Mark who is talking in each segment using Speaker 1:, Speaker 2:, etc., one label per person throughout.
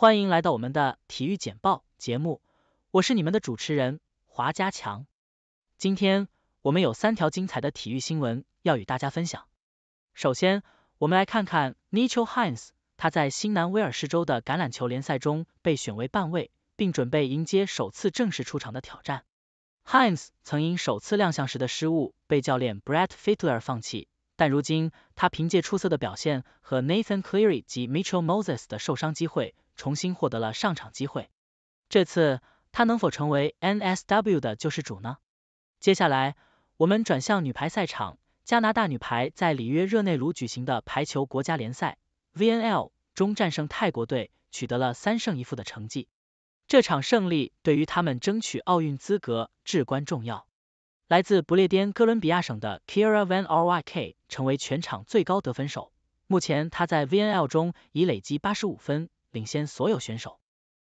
Speaker 1: 欢迎来到我们的体育简报节目，我是你们的主持人华家强。今天我们有三条精彩的体育新闻要与大家分享。首先，我们来看看 n i t c h e l Hines，他在新南威尔士州的橄榄球联赛中被选为半位，并准备迎接首次正式出场的挑战。Hines 曾因首次亮相时的失误被教练 Brett Fitterer 放弃，但如今他凭借出色的表现和 Nathan Cleary 及 Mitchell Moses 的受伤机会。重新获得了上场机会，这次他能否成为 NSW 的救世主呢？接下来我们转向女排赛场，加拿大女排在里约热内卢举行的排球国家联赛 VNL 中战胜泰国队，取得了三胜一负的成绩。这场胜利对于他们争取奥运资格至关重要。来自不列颠哥伦比亚省的 Kira Van r y k 成为全场最高得分手，目前他在 VNL 中已累积八十五分。领先所有选手。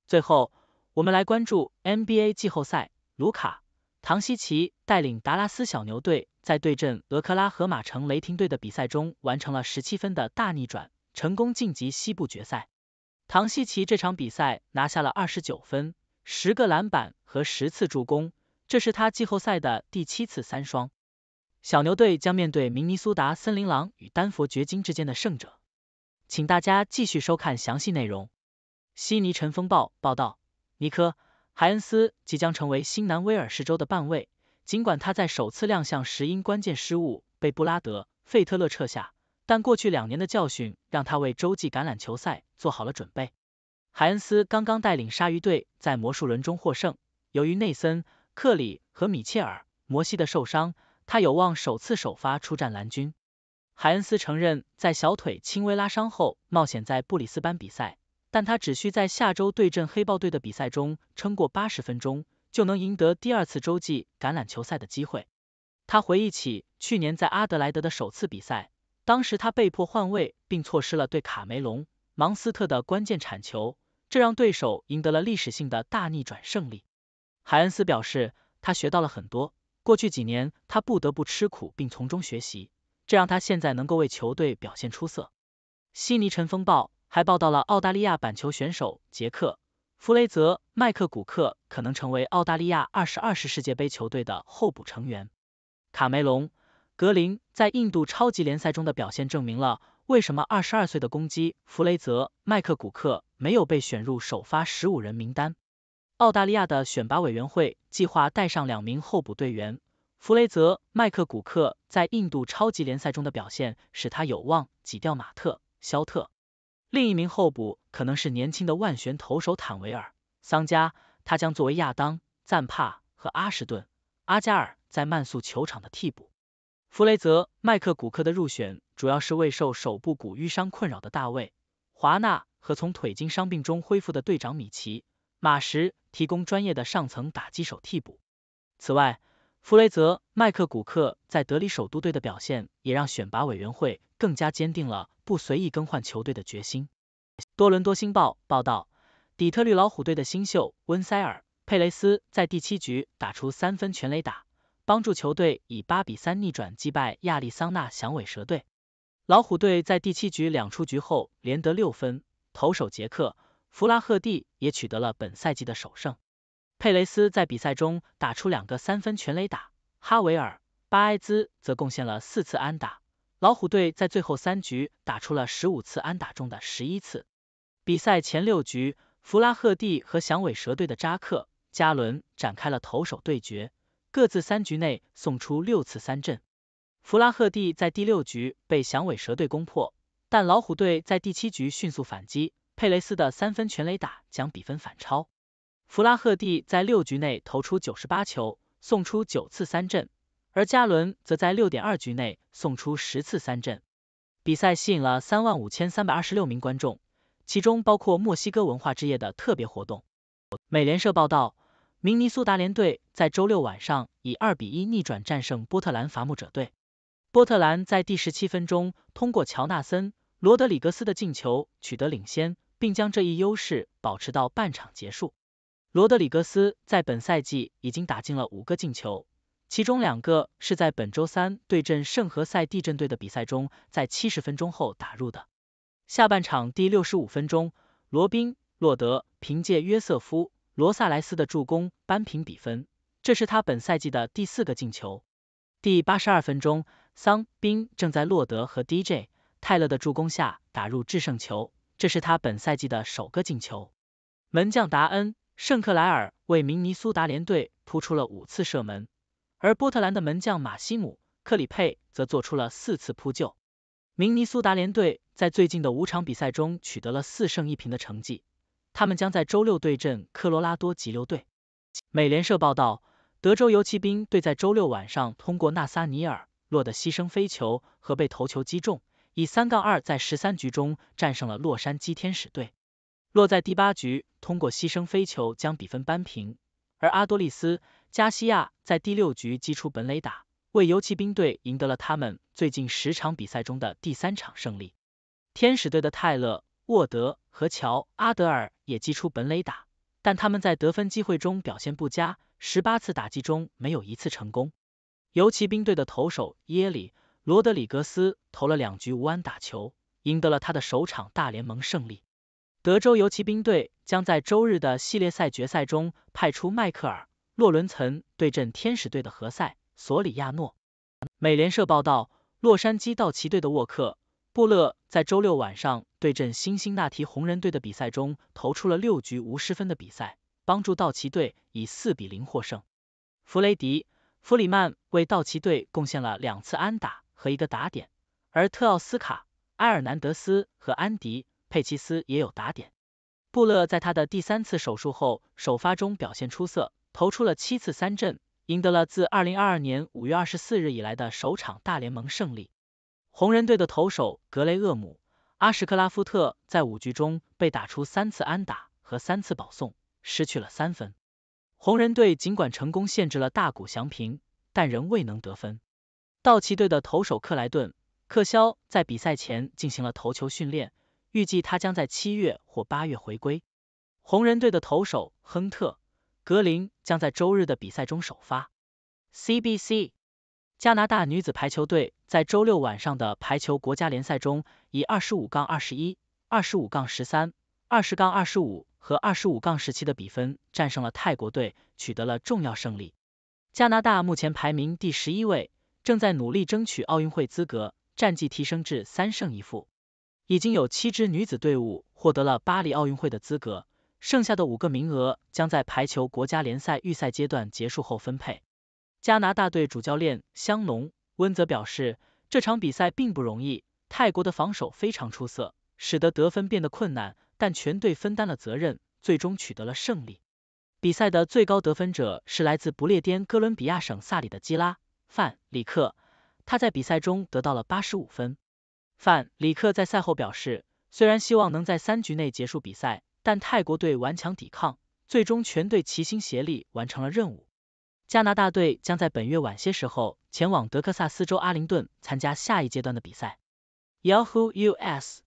Speaker 1: 最后，我们来关注 NBA 季后赛。卢卡·唐西奇带领达拉斯小牛队在对阵俄克拉荷马城雷霆队的比赛中完成了十七分的大逆转，成功晋级西部决赛。唐西奇这场比赛拿下了二十九分、十个篮板和十次助攻，这是他季后赛的第七次三双。小牛队将面对明尼苏达森林狼与丹佛掘金之间的胜者。请大家继续收看详细内容。悉尼晨风报报道，尼科·海恩斯即将成为新南威尔士州的半卫。尽管他在首次亮相时因关键失误被布拉德·费特勒撤下，但过去两年的教训让他为洲际橄榄球赛做好了准备。海恩斯刚刚带领鲨鱼队在魔术轮中获胜。由于内森、克里和米切尔、摩西的受伤，他有望首次首发出战蓝军。海恩斯承认，在小腿轻微拉伤后，冒险在布里斯班比赛，但他只需在下周对阵黑豹队的比赛中撑过八十分钟，就能赢得第二次洲际橄榄球赛的机会。他回忆起去年在阿德莱德的首次比赛，当时他被迫换位，并错失了对卡梅隆·芒斯特的关键铲球，这让对手赢得了历史性的大逆转胜利。海恩斯表示，他学到了很多。过去几年，他不得不吃苦，并从中学习。这让他现在能够为球队表现出色。悉尼晨风暴还报道了澳大利亚板球选手杰克·弗雷泽·麦克古克可能成为澳大利亚二十二世世界杯球队的候补成员。卡梅隆·格林在印度超级联赛中的表现证明了为什么二十二岁的攻击弗雷泽·麦克古克没有被选入首发十五人名单。澳大利亚的选拔委员会计划带上两名候补队员。弗雷泽·麦克古克在印度超级联赛中的表现，使他有望挤掉马特·肖特。另一名候补可能是年轻的万旋投手坦维尔·桑加，他将作为亚当·赞帕和阿什顿·阿加尔在慢速球场的替补。弗雷泽·麦克古克的入选，主要是为受手部骨瘀伤困扰的大卫·华纳和从腿筋伤病中恢复的队长米奇·马什提供专业的上层打击手替补。此外，弗雷泽·麦克古克在德里首都队的表现，也让选拔委员会更加坚定了不随意更换球队的决心。多伦多星报报道，底特律老虎队的新秀温塞尔·佩雷斯在第七局打出三分全垒打，帮助球队以八比三逆转击败亚利桑那响尾蛇队。老虎队在第七局两出局后连得六分，投手杰克·弗拉赫蒂也取得了本赛季的首胜。佩雷斯在比赛中打出两个三分全垒打，哈维尔·巴埃兹则贡献了四次安打。老虎队在最后三局打出了十五次安打中的十一次。比赛前六局，弗拉赫蒂和响尾蛇队的扎克·加伦展开了投手对决，各自三局内送出六次三振。弗拉赫蒂在第六局被响尾蛇队攻破，但老虎队在第七局迅速反击，佩雷斯的三分全垒打将比分反超。弗拉赫蒂在六局内投出九十八球，送出九次三振，而加伦则在六点二局内送出十次三振。比赛吸引了三万五千三百二十六名观众，其中包括墨西哥文化之夜的特别活动。美联社报道，明尼苏达联队在周六晚上以二比一逆转战胜波特兰伐木者队。波特兰在第十七分钟通过乔纳森·罗德里格斯的进球取得领先，并将这一优势保持到半场结束。罗德里格斯在本赛季已经打进了五个进球，其中两个是在本周三对阵圣何塞地震队的比赛中，在七十分钟后打入的。下半场第六十五分钟，罗宾·洛德凭借约瑟夫·罗萨莱斯的助攻扳平比分，这是他本赛季的第四个进球。第八十二分钟，桑宾正在洛德和 DJ· 泰勒的助攻下打入制胜球，这是他本赛季的首个进球。门将达恩。圣克莱尔为明尼苏达联队扑出了五次射门，而波特兰的门将马西姆·克里佩则做出了四次扑救。明尼苏达联队在最近的五场比赛中取得了四胜一平的成绩，他们将在周六对阵科罗拉多急流队。美联社报道，德州游骑兵队在周六晚上通过纳萨尼尔落的牺牲飞球和被头球击中，以三杠二在十三局中战胜了洛杉矶天使队。落在第八局，通过牺牲飞球将比分扳平。而阿多利斯·加西亚在第六局击出本垒打，为游骑兵队赢得了他们最近十场比赛中的第三场胜利。天使队的泰勒·沃德和乔·阿德尔也击出本垒打，但他们在得分机会中表现不佳，十八次打击中没有一次成功。游骑兵队的投手耶里·罗德里格斯投了两局无安打球，赢得了他的首场大联盟胜利。德州游骑兵队将在周日的系列赛决赛中派出迈克尔·洛伦岑对阵天使队的何塞·索里亚诺。美联社报道，洛杉矶道奇队的沃克·布勒在周六晚上对阵辛辛那提红人队的比赛中投出了六局无失分的比赛，帮助道奇队以四比零获胜。弗雷迪·弗里曼为道奇队贡献了两次安打和一个打点，而特奥斯卡·埃尔南德斯和安迪。佩奇斯也有打点。布勒在他的第三次手术后首发中表现出色，投出了七次三振，赢得了自二零二二年五月二十四日以来的首场大联盟胜利。红人队的投手格雷厄姆·阿什克拉夫特在五局中被打出三次安打和三次保送，失去了三分。红人队尽管成功限制了大谷翔平，但仍未能得分。道奇队的投手克莱顿·克肖在比赛前进行了投球训练。预计他将在七月或八月回归。红人队的投手亨特·格林将在周日的比赛中首发。CBC 加拿大女子排球队在周六晚上的排球国家联赛中，以二十五杠二十一、二十五杠十三、二十杠二十五和二十五杠十七的比分战胜了泰国队，取得了重要胜利。加拿大目前排名第十一位，正在努力争取奥运会资格，战绩提升至三胜一负。已经有七支女子队伍获得了巴黎奥运会的资格，剩下的五个名额将在排球国家联赛预赛阶段结束后分配。加拿大队主教练香农·温泽表示，这场比赛并不容易，泰国的防守非常出色，使得得分变得困难。但全队分担了责任，最终取得了胜利。比赛的最高得分者是来自不列颠哥伦比亚省萨里的基拉·范里克，他在比赛中得到了八十五分。范里克在赛后表示，虽然希望能在三局内结束比赛，但泰国队顽强抵抗，最终全队齐心协力完成了任务。加拿大队将在本月晚些时候前往德克萨斯州阿灵顿参加下一阶段的比赛。Yahoo US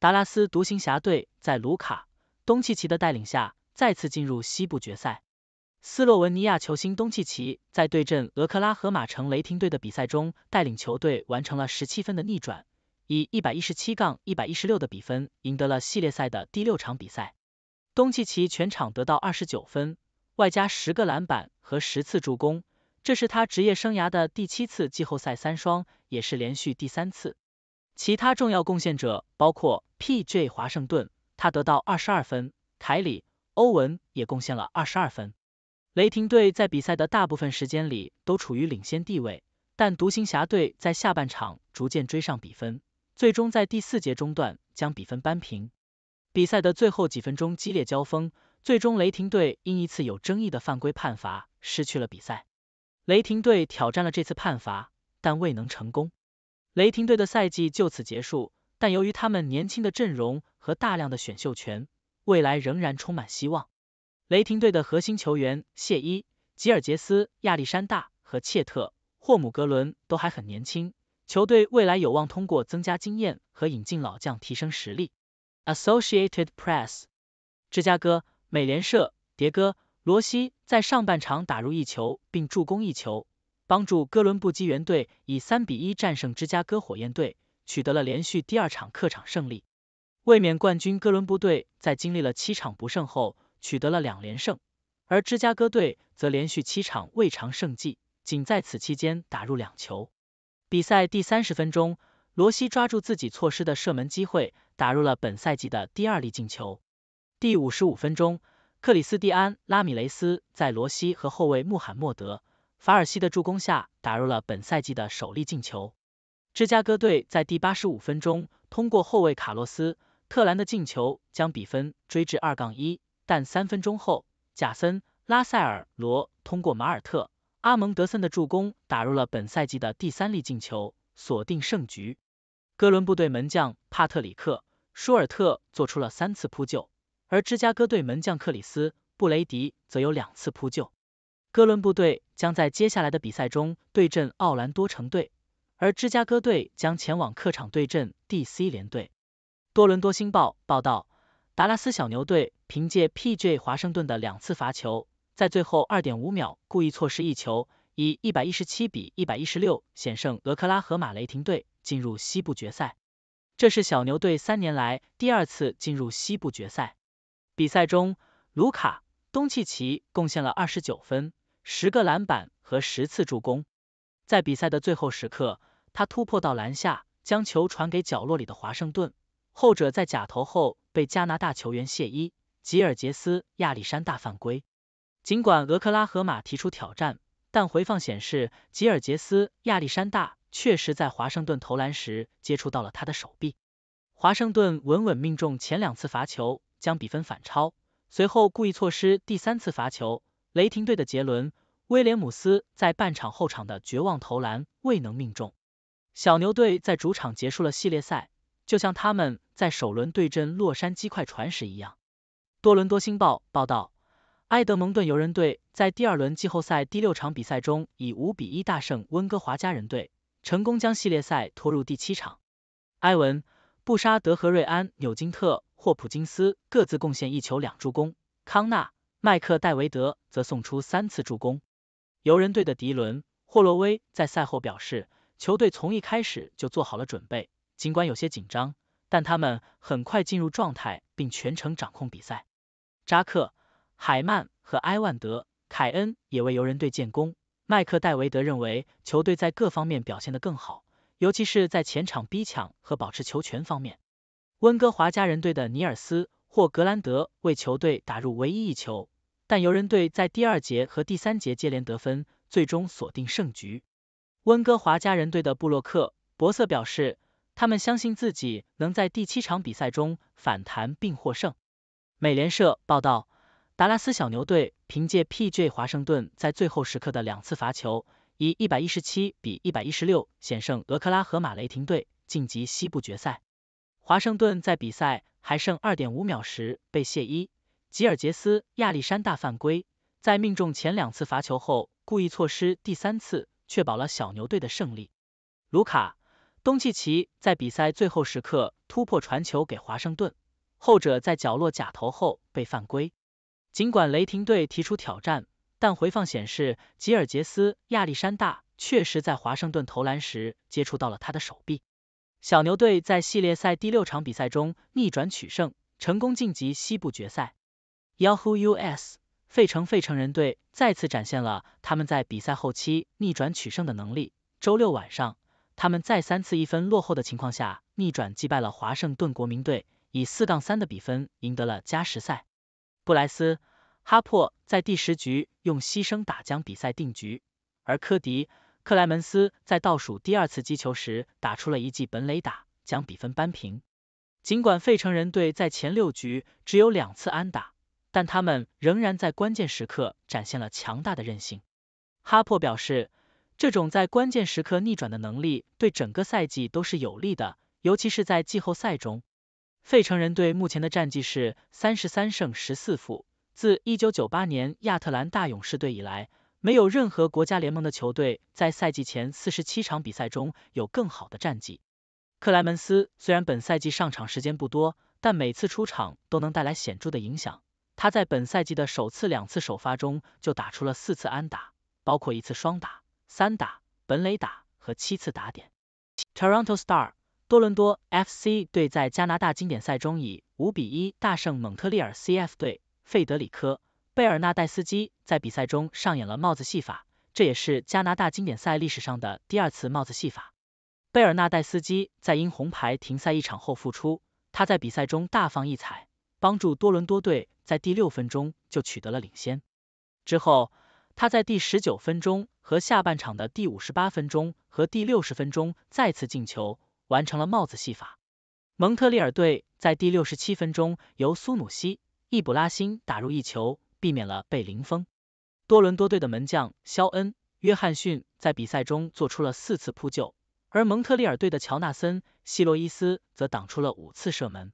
Speaker 1: 达拉斯独行侠队在卢卡·东契奇的带领下再次进入西部决赛。斯洛文尼亚球星东契奇在对阵俄克拉荷马城雷霆队的比赛中，带领球队完成了十七分的逆转。以一百一十七杠一百一十六的比分赢得了系列赛的第六场比赛。东契奇全场得到二十九分，外加十个篮板和十次助攻，这是他职业生涯的第七次季后赛三双，也是连续第三次。其他重要贡献者包括 P. J. 华盛顿，他得到二十二分；凯里、欧文也贡献了二十二分。雷霆队在比赛的大部分时间里都处于领先地位，但独行侠队在下半场逐渐追上比分。最终在第四节中段将比分扳平。比赛的最后几分钟激烈交锋，最终雷霆队因一次有争议的犯规判罚失去了比赛。雷霆队挑战了这次判罚，但未能成功。雷霆队的赛季就此结束，但由于他们年轻的阵容和大量的选秀权，未来仍然充满希望。雷霆队的核心球员谢伊、吉尔杰斯、亚历山大和切特、霍姆格伦都还很年轻。球队未来有望通过增加经验和引进老将提升实力。Associated Press，芝加哥，美联社，迭戈·罗西在上半场打入一球并助攻一球，帮助哥伦布机缘队以三比一战胜芝加哥火焰队，取得了连续第二场客场胜利。卫冕冠军哥伦布队在经历了七场不胜后取得了两连胜，而芝加哥队则连续七场未尝胜绩，仅在此期间打入两球。比赛第三十分钟，罗西抓住自己错失的射门机会，打入了本赛季的第二粒进球。第五十五分钟，克里斯蒂安·拉米雷斯在罗西和后卫穆罕默德·法尔西的助攻下，打入了本赛季的首粒进球。芝加哥队在第八十五分钟通过后卫卡洛斯·特兰的进球将比分追至二杠一，但三分钟后，贾森·拉塞尔罗通过马尔特。阿蒙德森的助攻打入了本赛季的第三粒进球，锁定胜局。哥伦布队门将帕特里克·舒尔特做出了三次扑救，而芝加哥队门将克里斯·布雷迪则有两次扑救。哥伦布队将在接下来的比赛中对阵奥兰多城队，而芝加哥队将前往客场对阵 D.C. 联队。多伦多星报报道，达拉斯小牛队凭借 P.J. 华盛顿的两次罚球。在最后二点五秒，故意错失一球，以一百一十七比一百一十六险胜俄克拉荷马雷霆队，进入西部决赛。这是小牛队三年来第二次进入西部决赛。比赛中，卢卡·东契奇贡献了二十九分、十个篮板和十次助攻。在比赛的最后时刻，他突破到篮下，将球传给角落里的华盛顿，后者在假投后被加拿大球员谢伊·吉尔杰斯·亚历山大犯规。尽管俄克拉荷马提出挑战，但回放显示吉尔杰斯·亚历山大确实在华盛顿投篮时接触到了他的手臂。华盛顿稳稳命中前两次罚球，将比分反超。随后故意错失第三次罚球。雷霆队的杰伦·威廉姆斯在半场后场的绝望投篮未能命中。小牛队在主场结束了系列赛，就像他们在首轮对阵洛杉矶快船时一样。多伦多星报报道。埃德蒙顿游人队在第二轮季后赛第六场比赛中以五比一大胜温哥华家人队，成功将系列赛拖入第七场。埃文·布沙德和瑞安·纽金特、霍普金斯各自贡献一球两助攻，康纳·麦克戴维德则送出三次助攻。游人队的迪伦·霍洛威在赛后表示，球队从一开始就做好了准备，尽管有些紧张，但他们很快进入状态并全程掌控比赛。扎克。海曼和埃万德·凯恩也为游人队建功。麦克戴维德认为球队在各方面表现得更好，尤其是在前场逼抢和保持球权方面。温哥华家人队的尼尔斯或格兰德为球队打入唯一一球，但游人队在第二节和第三节接连得分，最终锁定胜局。温哥华家人队的布洛克·博瑟表示，他们相信自己能在第七场比赛中反弹并获胜。美联社报道。达拉斯小牛队凭借 P. J. 华盛顿在最后时刻的两次罚球，以一百一十七比一百一十六险胜俄克拉荷马雷霆队，晋级西部决赛。华盛顿在比赛还剩二点五秒时被谢伊、吉尔杰斯、亚历山大犯规，在命中前两次罚球后故意错失第三次，确保了小牛队的胜利。卢卡·东契奇在比赛最后时刻突破传球给华盛顿，后者在角落假投后被犯规。尽管雷霆队提出挑战，但回放显示吉尔杰斯·亚历山大确实在华盛顿投篮时接触到了他的手臂。小牛队在系列赛第六场比赛中逆转取胜，成功晋级西部决赛。Yahoo US，费城费城人队再次展现了他们在比赛后期逆转取胜的能力。周六晚上，他们在三次一分落后的情况下逆转击败了华盛顿国民队，以四杠三的比分赢得了加时赛。布莱斯·哈珀在第十局用牺牲打将比赛定局，而科迪·克莱门斯在倒数第二次击球时打出了一记本垒打，将比分扳平。尽管费城人队在前六局只有两次安打，但他们仍然在关键时刻展现了强大的韧性。哈珀表示，这种在关键时刻逆转的能力对整个赛季都是有利的，尤其是在季后赛中。费城人队目前的战绩是三十三胜十四负。自一九九八年亚特兰大勇士队以来，没有任何国家联盟的球队在赛季前四十七场比赛中有更好的战绩。克莱门斯虽然本赛季上场时间不多，但每次出场都能带来显著的影响。他在本赛季的首次两次首发中就打出了四次安打，包括一次双打、三打、本垒打和七次打点。Toronto Star 多伦多 FC 队在加拿大经典赛中以五比一大胜蒙特利尔 CF 队。费德里科·贝尔纳代斯基在比赛中上演了帽子戏法，这也是加拿大经典赛历史上的第二次帽子戏法。贝尔纳代斯基在因红牌停赛一场后复出，他在比赛中大放异彩，帮助多伦多队在第六分钟就取得了领先。之后，他在第十九分钟和下半场的第五十八分钟和第六十分钟再次进球。完成了帽子戏法。蒙特利尔队在第六十七分钟由苏努西·易卜拉欣打入一球，避免了被零封。多伦多队的门将肖恩·约翰逊在比赛中做出了四次扑救，而蒙特利尔队的乔纳森·希洛伊斯则挡出了五次射门。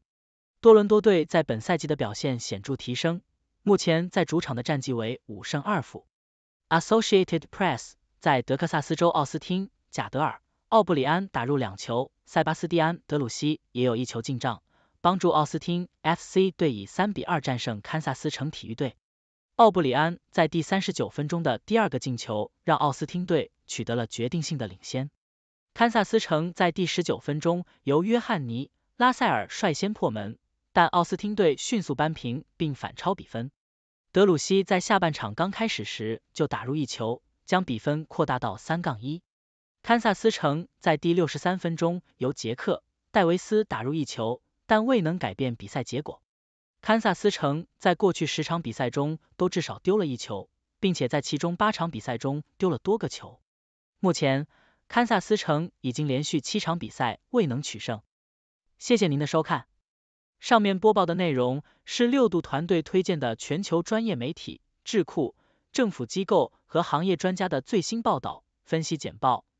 Speaker 1: 多伦多队在本赛季的表现显著提升，目前在主场的战绩为五胜二负。Associated Press 在德克萨斯州奥斯汀贾德尔。奥布里安打入两球，塞巴斯蒂安·德鲁西也有一球进账，帮助奥斯汀 F C 队以三比二战胜堪萨斯城体育队。奥布里安在第三十九分钟的第二个进球，让奥斯汀队取得了决定性的领先。堪萨斯城在第十九分钟由约翰尼·拉塞尔率先破门，但奥斯汀队迅速扳平并反超比分。德鲁西在下半场刚开始时就打入一球，将比分扩大到三杠一。堪萨斯城在第六十三分钟由杰克·戴维斯打入一球，但未能改变比赛结果。堪萨斯城在过去十场比赛中都至少丢了一球，并且在其中八场比赛中丢了多个球。目前，堪萨斯城已经连续七场比赛未能取胜。谢谢您的收看。上面播报的内容是六度团队推荐的全球专业媒体、智库、政府机构和行业专家的最新报道、分析简报。